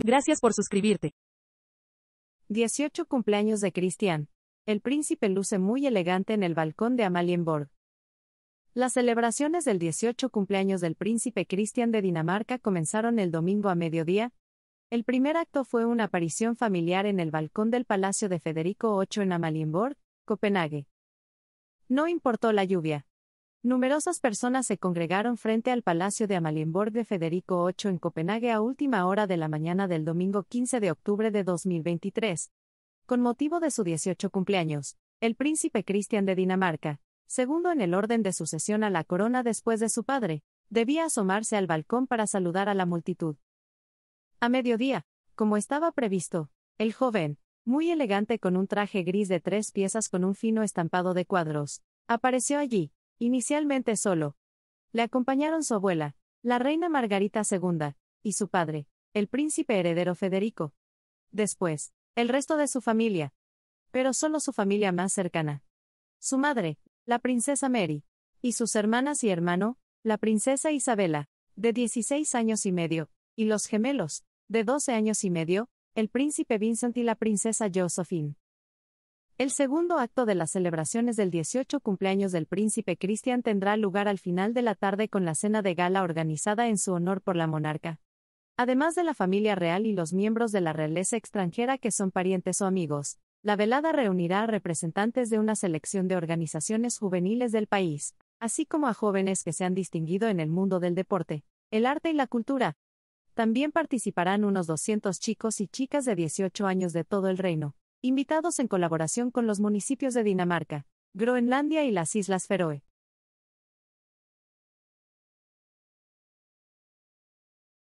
Gracias por suscribirte. 18 cumpleaños de Cristian. El príncipe luce muy elegante en el balcón de Amalienborg. Las celebraciones del 18 cumpleaños del príncipe Cristian de Dinamarca comenzaron el domingo a mediodía. El primer acto fue una aparición familiar en el balcón del Palacio de Federico VIII en Amalienborg, Copenhague. No importó la lluvia. Numerosas personas se congregaron frente al Palacio de Amalienborg de Federico VIII en Copenhague a última hora de la mañana del domingo 15 de octubre de 2023. Con motivo de su 18 cumpleaños, el príncipe Cristian de Dinamarca, segundo en el orden de sucesión a la corona después de su padre, debía asomarse al balcón para saludar a la multitud. A mediodía, como estaba previsto, el joven, muy elegante con un traje gris de tres piezas con un fino estampado de cuadros, apareció allí, Inicialmente solo. Le acompañaron su abuela, la reina Margarita II, y su padre, el príncipe heredero Federico. Después, el resto de su familia. Pero solo su familia más cercana. Su madre, la princesa Mary, y sus hermanas y hermano, la princesa Isabela, de 16 años y medio, y los gemelos, de 12 años y medio, el príncipe Vincent y la princesa Josephine. El segundo acto de las celebraciones del 18 cumpleaños del príncipe Cristian tendrá lugar al final de la tarde con la cena de gala organizada en su honor por la monarca. Además de la familia real y los miembros de la realeza extranjera que son parientes o amigos, la velada reunirá a representantes de una selección de organizaciones juveniles del país, así como a jóvenes que se han distinguido en el mundo del deporte, el arte y la cultura. También participarán unos 200 chicos y chicas de 18 años de todo el reino, invitados en colaboración con los municipios de Dinamarca, Groenlandia y las Islas Feroe.